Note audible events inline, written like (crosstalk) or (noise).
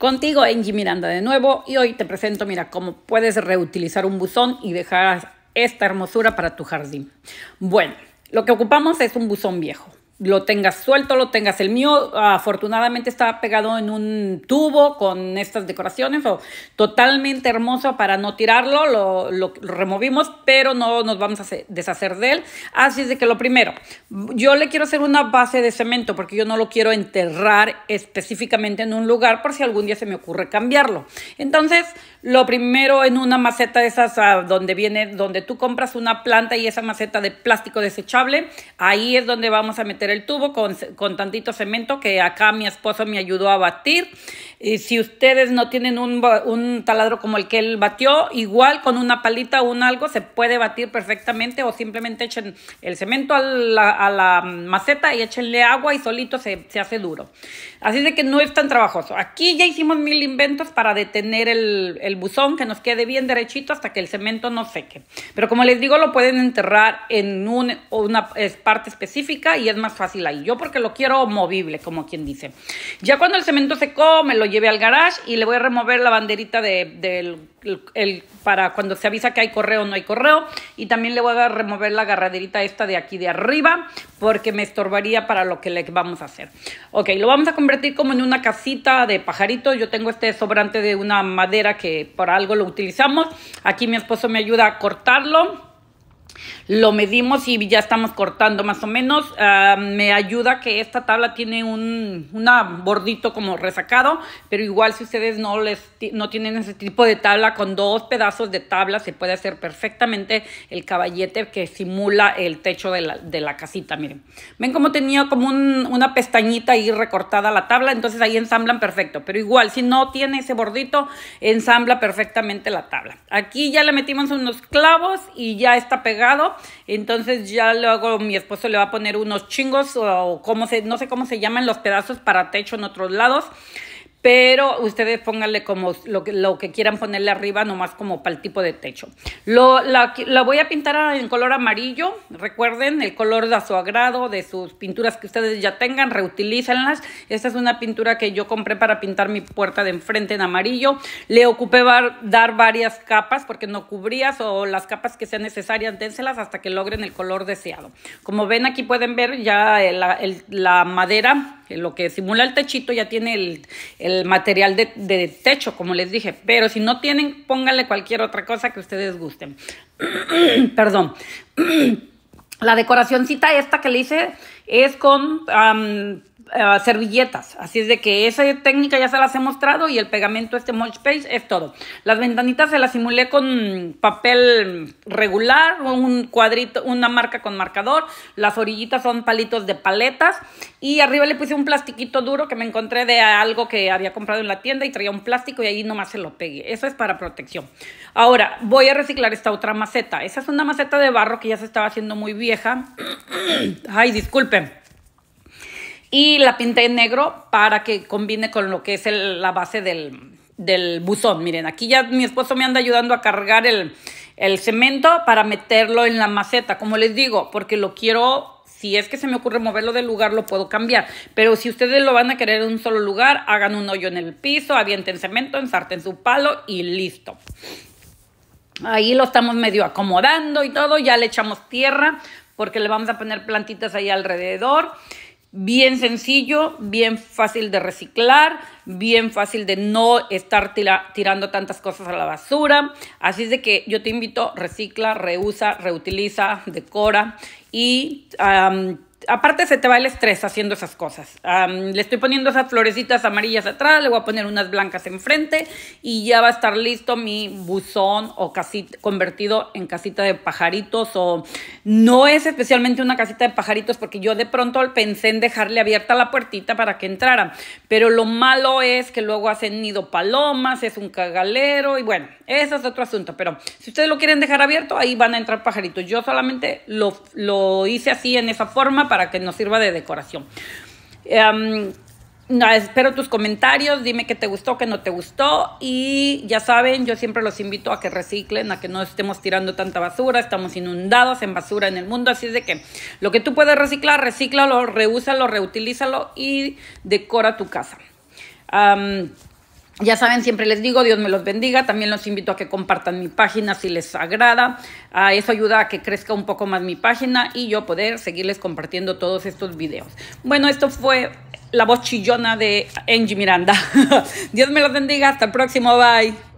Contigo, Angie Miranda, de nuevo, y hoy te presento, mira, cómo puedes reutilizar un buzón y dejar esta hermosura para tu jardín. Bueno, lo que ocupamos es un buzón viejo lo tengas suelto, lo tengas. El mío afortunadamente estaba pegado en un tubo con estas decoraciones, o totalmente hermoso para no tirarlo, lo, removimos, pero no nos vamos a deshacer de él. Así es de que lo primero, yo le quiero hacer una base de cemento porque yo no lo quiero enterrar específicamente en un lugar por si algún día se me ocurre cambiarlo. Entonces, lo primero en una maceta de esas ah, donde viene, donde tú compras una planta y esa maceta de plástico desechable, ahí es donde vamos a meter el tubo con tantito cemento que acá mi esposo me ayudó a batir si ustedes no tienen un, un, taladro como el que él batió, igual con una palita o un algo se puede batir perfectamente o simplemente echen el cemento a la, a la maceta y échenle agua y solito se, se, hace duro. Así de que no es tan trabajoso. Aquí ya hicimos mil inventos para detener el, el buzón que nos quede bien derechito hasta que el cemento no seque. Pero como les digo, lo pueden enterrar en un, una parte específica y es más fácil ahí. Yo porque lo quiero movible, como quien dice. Ya cuando el cemento secó, me lo lleve al garage y le voy a remover la banderita de, para cuando se avisa que hay correo no hay correo. Y también le voy a remover la agarraderita esta de aquí de arriba porque me estorbaría para lo que le vamos a hacer. Ok, lo vamos a convertir como en una casita de pajarito Yo tengo este sobrante de una madera que por algo lo utilizamos. Aquí mi esposo me ayuda a cortarlo lo medimos y ya estamos cortando más o menos. Ah, me ayuda que esta tabla tiene un bordito como resacado, pero igual si ustedes no, les, no tienen ese tipo de tabla, con dos pedazos de tabla se puede hacer perfectamente el caballete que simula el techo de la, casita. Miren, ven cómo tenía como una pestañita ahí recortada la tabla, entonces ahí ensamblan perfecto, pero igual si no tiene ese bordito, ensambla perfectamente la tabla. Aquí ya le metimos unos clavos y ya está pegada entonces ya luego mi esposo le va a poner unos chingos o como se, no sé cómo se llaman los pedazos para techo en otros lados pero ustedes pónganle como lo que, quieran ponerle arriba, nomás como para el tipo de techo. Lo, la, voy a pintar en color amarillo, recuerden, el color de a su agrado, de sus pinturas que ustedes ya tengan, reutilícenlas. Esta es una pintura que yo compré para pintar mi puerta de enfrente en amarillo. Le ocupé dar varias capas porque no cubrías o las capas que sean necesarias, dénselas hasta que logren el color deseado. Como ven aquí pueden ver ya eh, la madera lo que simula el techito ya tiene el, material de, de, techo, como les dije. Pero si no tienen, pónganle cualquier otra cosa que ustedes gusten. (clears throat) Perdón. (clears throat) La decoracióncita esta que le hice es con eh, servilletas. Así es de que esa técnica ya se las he mostrado y el pegamento este mulch page es todo. Las ventanitas se las simulé con papel regular, un cuadrito, una marca con marcador. Las orillitas son palitos de paletas y arriba le puse un plastiquito duro que me encontré de algo que había comprado en la tienda y traía un plástico y ahí nomás se lo pegué. Eso es para protección. Ahora voy a reciclar esta otra maceta. Esa es una maceta de barro que ya se estaba haciendo muy vieja. (coughs) Ay, disculpen y la pinté en negro para que combine con lo que es la base del, buzón. Miren, aquí ya mi esposo me anda ayudando a cargar el, el cemento para meterlo en la maceta, como les digo, porque lo quiero si es que se me ocurre moverlo del lugar, lo puedo cambiar. Pero si ustedes lo van a querer en un solo lugar, hagan un hoyo en el piso, avienten cemento, ensarten su palo y listo. Ahí lo estamos medio acomodando y todo. Ya le echamos tierra porque le vamos a poner plantitas ahí alrededor. Bien sencillo, bien fácil de reciclar, bien fácil de no estar tirando tantas cosas a la basura. Así es de que yo te invito, recicla, reusa, reutiliza, decora y aparte se te va el estrés haciendo esas cosas. le estoy poniendo esas florecitas amarillas atrás, le voy a poner unas blancas enfrente y ya va a estar listo mi buzón o casita, convertido en casita de pajaritos o no es especialmente una casita de pajaritos porque yo de pronto pensé en dejarle abierta la puertita para que entraran, pero lo malo es que luego hacen nido palomas, es un cagalero y bueno, ese es otro asunto, pero si ustedes lo quieren dejar abierto, ahí van a entrar pajaritos. Yo solamente lo, lo hice así en esa forma para que nos sirva de decoración. Em, espero tus comentarios, dime que te gustó, que no te gustó y ya saben, yo siempre los invito a que reciclen, a que no estemos tirando tanta basura, estamos inundados en basura en el mundo, así es de que lo que tú puedes reciclar, recíclalo, reúsalo, reutilízalo y decora tu casa. Ya saben, siempre les digo, Dios me los bendiga. También los invito a que compartan mi página si les agrada. Ah, eso ayuda a que crezca un poco más mi página y yo poder seguirles compartiendo todos estos videos. Bueno, esto fue la voz chillona de Angie Miranda. (laughs) Dios me los bendiga. Hasta el próximo. Bye.